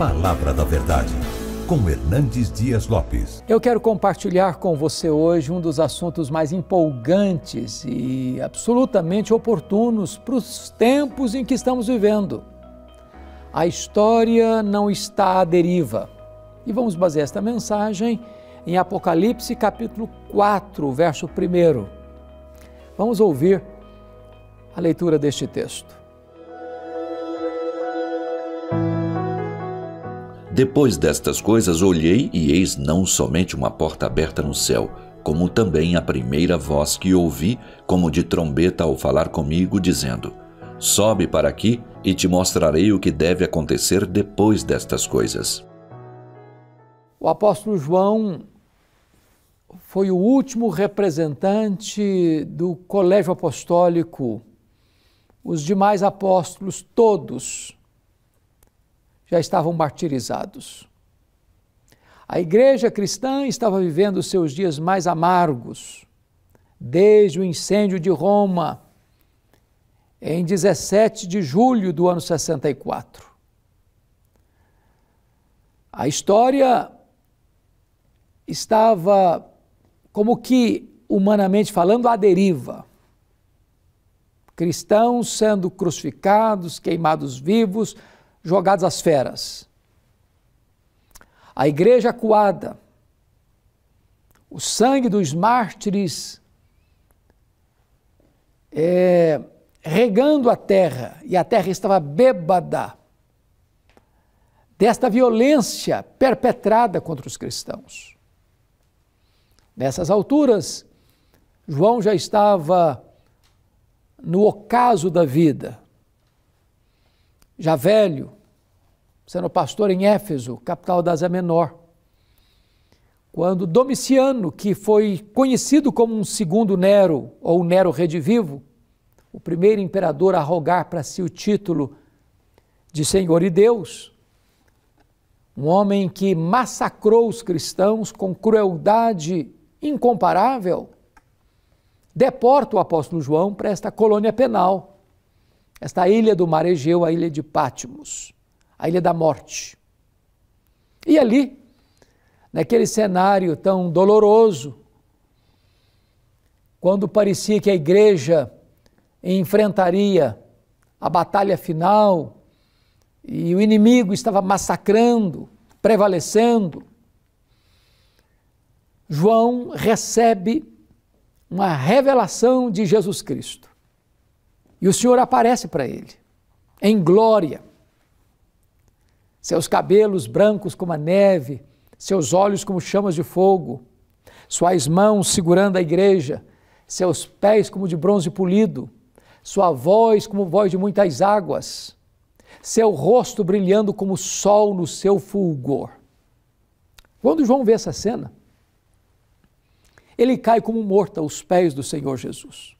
Palavra da Verdade, com Hernandes Dias Lopes. Eu quero compartilhar com você hoje um dos assuntos mais empolgantes e absolutamente oportunos para os tempos em que estamos vivendo. A história não está à deriva. E vamos basear esta mensagem em Apocalipse capítulo 4, verso 1. Vamos ouvir a leitura deste texto. Depois destas coisas olhei e eis não somente uma porta aberta no céu, como também a primeira voz que ouvi, como de trombeta ao falar comigo, dizendo: Sobe para aqui e te mostrarei o que deve acontecer depois destas coisas. O apóstolo João foi o último representante do colégio apostólico. Os demais apóstolos, todos, já estavam martirizados. A igreja cristã estava vivendo os seus dias mais amargos, desde o incêndio de Roma, em 17 de julho do ano 64. A história estava, como que, humanamente falando, à deriva. Cristãos sendo crucificados, queimados vivos, jogados às feras. A igreja é coada, o sangue dos mártires é, regando a terra, e a terra estava bêbada desta violência perpetrada contra os cristãos. Nessas alturas, João já estava no ocaso da vida, já velho, sendo pastor em Éfeso, capital da Ásia Menor. Quando Domiciano, que foi conhecido como um segundo Nero ou Nero redivivo, o primeiro imperador a rogar para si o título de Senhor e Deus, um homem que massacrou os cristãos com crueldade incomparável, deporta o apóstolo João para esta colônia penal esta ilha do mar Egeu, a ilha de Pátimos, a ilha da morte. E ali, naquele cenário tão doloroso, quando parecia que a igreja enfrentaria a batalha final e o inimigo estava massacrando, prevalecendo, João recebe uma revelação de Jesus Cristo. E o Senhor aparece para ele, em glória. Seus cabelos brancos como a neve, seus olhos como chamas de fogo, suas mãos segurando a igreja, seus pés como de bronze polido, sua voz como voz de muitas águas, seu rosto brilhando como o sol no seu fulgor. Quando João vê essa cena, ele cai como morto aos pés do Senhor Jesus.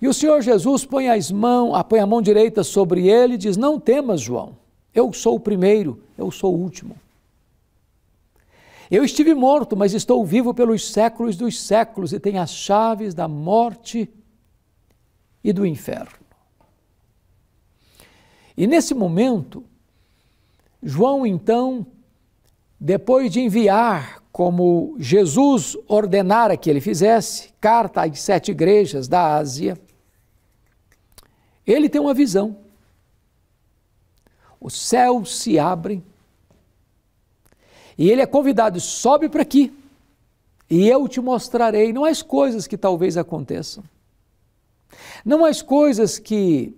E o Senhor Jesus põe, as mão, põe a mão direita sobre ele e diz: Não temas, João, eu sou o primeiro, eu sou o último. Eu estive morto, mas estou vivo pelos séculos dos séculos e tenho as chaves da morte e do inferno. E nesse momento, João então, depois de enviar, como Jesus ordenara que ele fizesse, carta às sete igrejas da Ásia, ele tem uma visão. O céu se abre E ele é convidado, sobe para aqui. E eu te mostrarei não as coisas que talvez aconteçam. Não as coisas que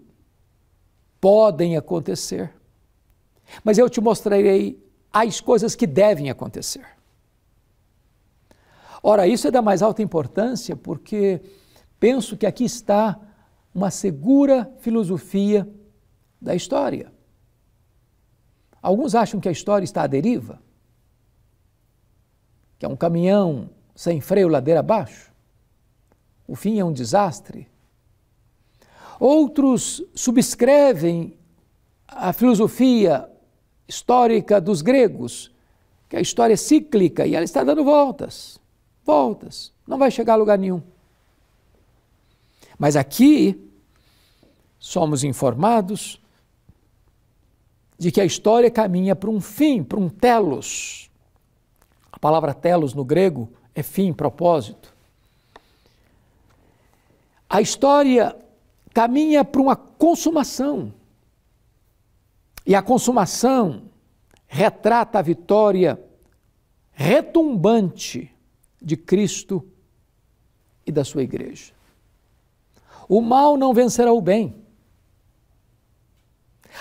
podem acontecer. Mas eu te mostrarei as coisas que devem acontecer. Ora, isso é da mais alta importância, porque penso que aqui está uma segura filosofia da história. Alguns acham que a história está à deriva, que é um caminhão sem freio ladeira abaixo. O fim é um desastre. Outros subscrevem a filosofia histórica dos gregos, que a história é cíclica e ela está dando voltas, voltas, não vai chegar a lugar nenhum. Mas aqui somos informados de que a história caminha para um fim, para um telos. A palavra telos no grego é fim, propósito. A história caminha para uma consumação. E a consumação retrata a vitória retumbante de Cristo e da sua igreja. O mal não vencerá o bem.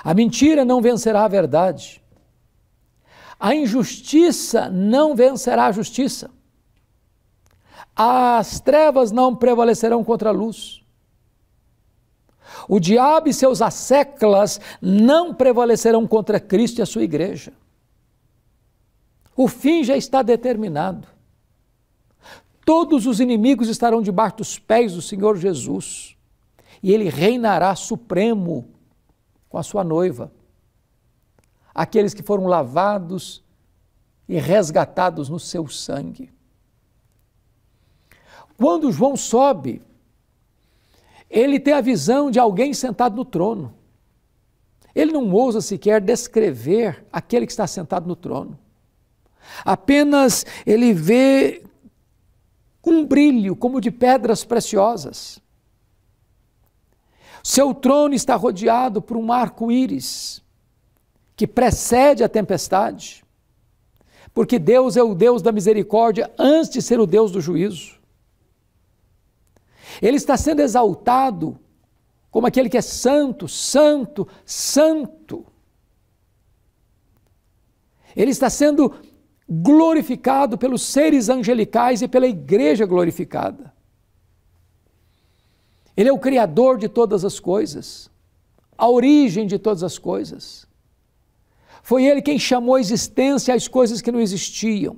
A mentira não vencerá a verdade. A injustiça não vencerá a justiça. As trevas não prevalecerão contra a luz. O diabo e seus asseclas não prevalecerão contra Cristo e a sua igreja. O fim já está determinado. Todos os inimigos estarão debaixo dos pés do Senhor Jesus e ele reinará supremo com a sua noiva. Aqueles que foram lavados e resgatados no seu sangue. Quando João sobe, ele tem a visão de alguém sentado no trono. Ele não ousa sequer descrever aquele que está sentado no trono. Apenas ele vê um brilho como de pedras preciosas. Seu trono está rodeado por um arco-íris que precede a tempestade, porque Deus é o Deus da misericórdia antes de ser o Deus do juízo. Ele está sendo exaltado como aquele que é santo, santo, santo. Ele está sendo glorificado pelos seres angelicais e pela igreja glorificada. Ele é o Criador de todas as coisas, a origem de todas as coisas. Foi Ele quem chamou a existência às coisas que não existiam.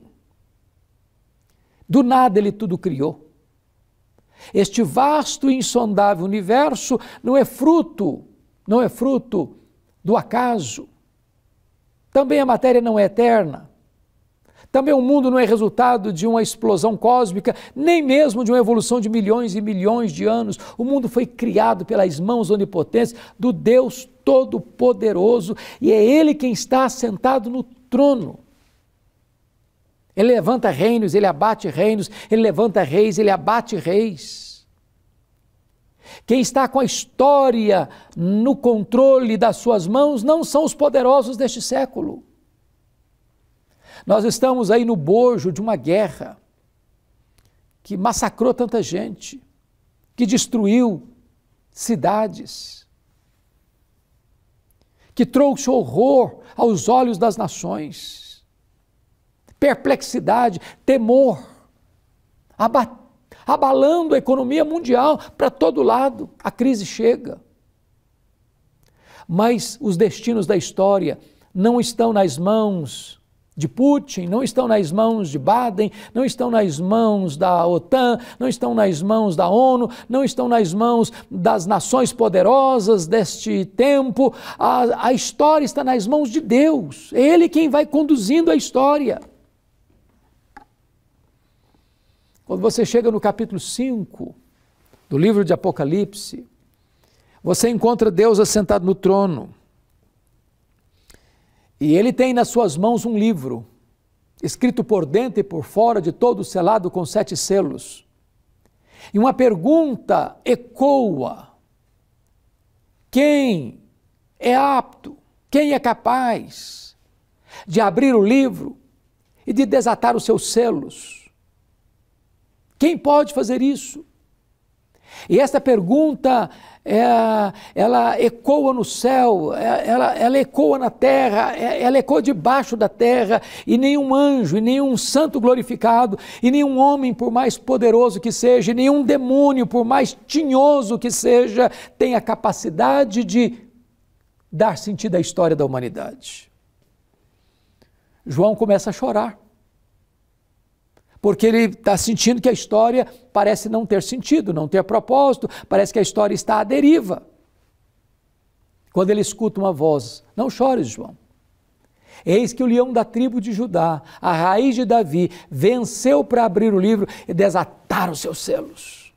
Do nada Ele tudo criou. Este vasto e insondável universo não é fruto, não é fruto do acaso. Também a matéria não é eterna. Também o mundo não é resultado de uma explosão cósmica, nem mesmo de uma evolução de milhões e milhões de anos. O mundo foi criado pelas mãos onipotentes do Deus Todo-Poderoso e é Ele quem está assentado no trono. Ele levanta reinos, ele abate reinos, ele levanta reis, ele abate reis. Quem está com a história no controle das suas mãos não são os poderosos deste século. Nós estamos aí no bojo de uma guerra que massacrou tanta gente, que destruiu cidades, que trouxe horror aos olhos das nações, perplexidade, temor, abalando a economia mundial para todo lado. A crise chega. Mas os destinos da história não estão nas mãos de Putin, não estão nas mãos de Baden, não estão nas mãos da OTAN, não estão nas mãos da ONU, não estão nas mãos das nações poderosas deste tempo. A, a história está nas mãos de Deus, Ele quem vai conduzindo a história. Quando você chega no capítulo 5 do livro de Apocalipse, você encontra Deus assentado no trono e ele tem nas suas mãos um livro, escrito por dentro e por fora, de todo selado com sete selos. E uma pergunta ecoa: quem é apto, quem é capaz de abrir o livro e de desatar os seus selos? Quem pode fazer isso? E essa pergunta, é, ela ecoa no céu, é, ela, ela ecoa na terra, é, ela ecoa debaixo da terra, e nenhum anjo, e nenhum santo glorificado, e nenhum homem, por mais poderoso que seja, e nenhum demônio, por mais tinhoso que seja, tem a capacidade de dar sentido à história da humanidade. João começa a chorar porque ele está sentindo que a história parece não ter sentido, não ter propósito, parece que a história está à deriva. Quando ele escuta uma voz: Não chores, João. Eis que o leão da tribo de Judá, a raiz de Davi, venceu para abrir o livro e desatar os seus selos.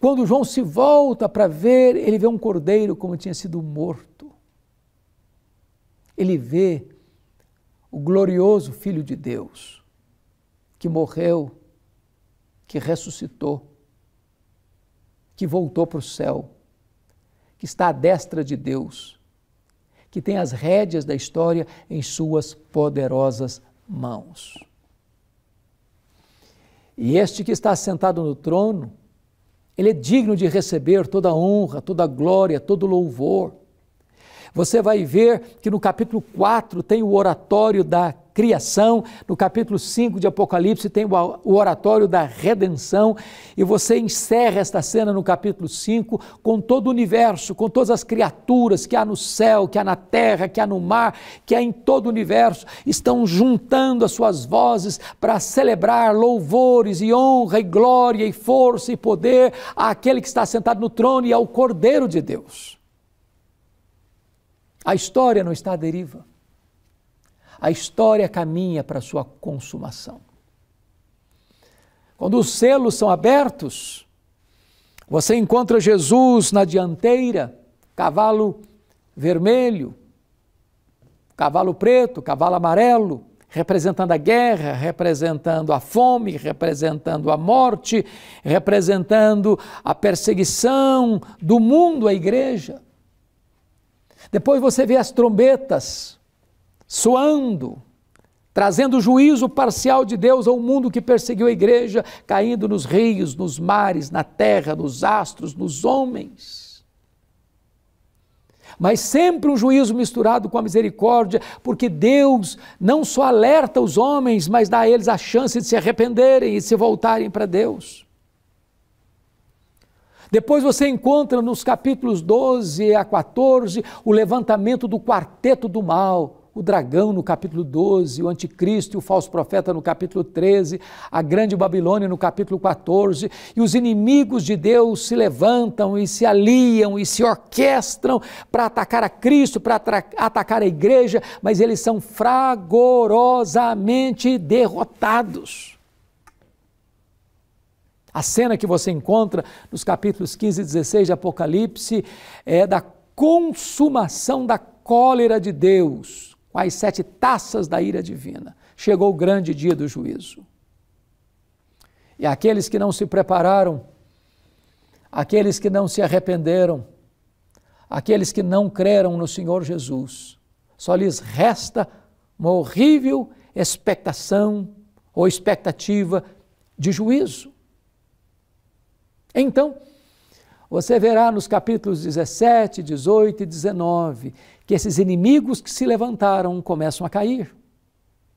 Quando João se volta para ver, ele vê um cordeiro como tinha sido morto. Ele vê o glorioso Filho de Deus, que morreu, que ressuscitou, que voltou para o céu, que está à destra de Deus, que tem as rédeas da história em suas poderosas mãos. E este que está sentado no trono, ele é digno de receber toda a honra, toda a glória, todo o louvor. Você vai ver que no capítulo 4 tem o oratório da criação, no capítulo 5 de Apocalipse tem o oratório da redenção, e você encerra esta cena no capítulo 5 com todo o universo, com todas as criaturas que há no céu, que há na terra, que há no mar, que há em todo o universo, estão juntando as suas vozes para celebrar louvores e honra e glória e força e poder àquele que está sentado no trono e ao Cordeiro de Deus. A história não está à deriva a história caminha para sua consumação. Quando os selos são abertos, você encontra Jesus na dianteira, cavalo vermelho, cavalo preto, cavalo amarelo, representando a guerra, representando a fome, representando a morte, representando a perseguição do mundo à igreja. Depois você vê as trombetas suando, trazendo o juízo parcial de Deus ao mundo que perseguiu a igreja, caindo nos rios, nos mares, na terra, nos astros, nos homens mas sempre um juízo misturado com a misericórdia, porque Deus não só alerta os homens, mas dá a eles a chance de se arrependerem e se voltarem para Deus. Depois você encontra nos capítulos 12 a 14 o levantamento do quarteto do mal, o dragão no capítulo 12, o anticristo e o falso profeta no capítulo 13, a grande Babilônia no capítulo 14, e os inimigos de Deus se levantam e se aliam e se orquestram para atacar a Cristo, para atacar a igreja, mas eles são fragorosamente derrotados. A cena que você encontra nos capítulos 15 e 16 de Apocalipse é da consumação da cólera de Deus com as sete taças da ira divina. Chegou o grande dia do juízo. E aqueles que não se prepararam, aqueles que não se arrependeram, aqueles que não creram no Senhor Jesus, só lhes resta uma horrível expectação ou expectativa de juízo. Então, você verá nos capítulos 17, 18 e 19 que esses inimigos que se levantaram começam a cair.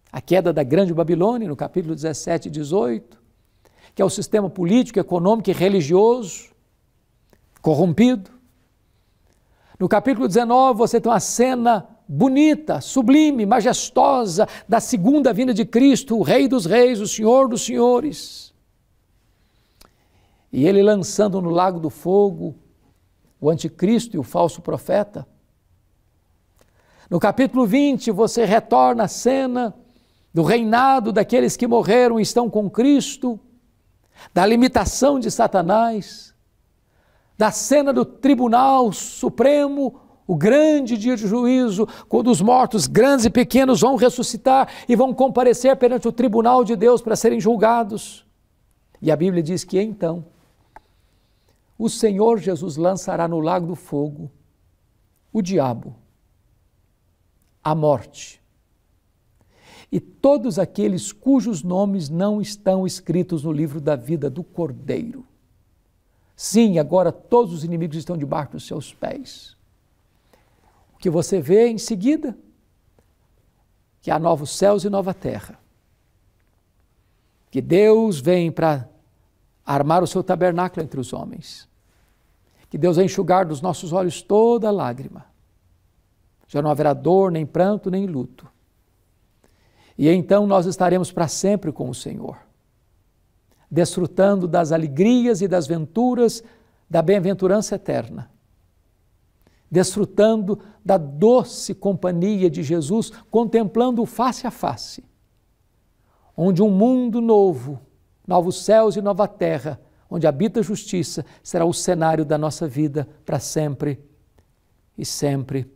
A queda da Grande Babilônia, no capítulo 17 e 18, que é o sistema político, econômico e religioso corrompido. No capítulo 19, você tem uma cena bonita, sublime, majestosa da segunda vinda de Cristo, o Rei dos Reis, o Senhor dos Senhores e ele lançando no lago do fogo o anticristo e o falso profeta. No capítulo 20, você retorna à cena do reinado daqueles que morreram e estão com Cristo, da limitação de Satanás, da cena do tribunal supremo, o grande dia de juízo, quando os mortos, grandes e pequenos, vão ressuscitar e vão comparecer perante o tribunal de Deus para serem julgados. E a Bíblia diz que então o Senhor Jesus lançará no lago do fogo o diabo, a morte, e todos aqueles cujos nomes não estão escritos no livro da vida do Cordeiro. Sim, agora todos os inimigos estão debaixo dos seus pés. O que você vê em seguida? Que há novos céus e nova terra. Que Deus vem para armar o seu tabernáculo entre os homens que Deus vai enxugar dos nossos olhos toda lágrima. Já não haverá dor, nem pranto, nem luto. E então nós estaremos para sempre com o Senhor, desfrutando das alegrias e das venturas da bem-aventurança eterna, desfrutando da doce companhia de Jesus, contemplando-o face a face, onde um mundo novo, novos céus e nova terra onde habita a justiça, será o cenário da nossa vida para sempre e sempre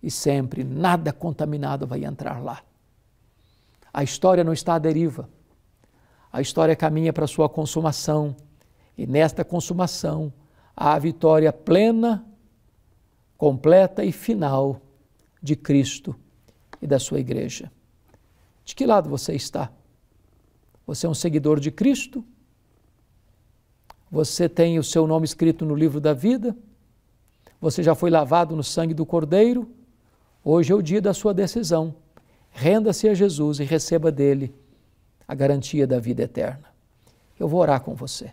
e sempre. Nada contaminado vai entrar lá. A história não está à deriva. A história caminha para sua consumação e nesta consumação há a vitória plena, completa e final de Cristo e da sua igreja. De que lado você está? Você é um seguidor de Cristo? Você tem o seu nome escrito no livro da vida, você já foi lavado no sangue do Cordeiro, hoje é o dia da sua decisão. Renda-se a Jesus e receba dele a garantia da vida eterna. Eu vou orar com você.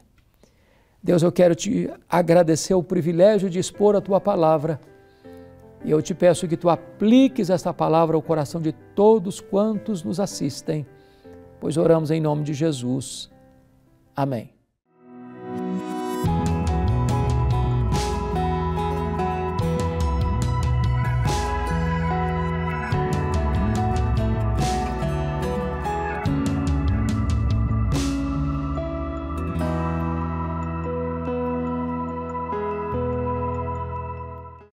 Deus, eu quero te agradecer o privilégio de expor a tua palavra. E eu te peço que tu apliques esta palavra ao coração de todos quantos nos assistem, pois oramos em nome de Jesus. Amém.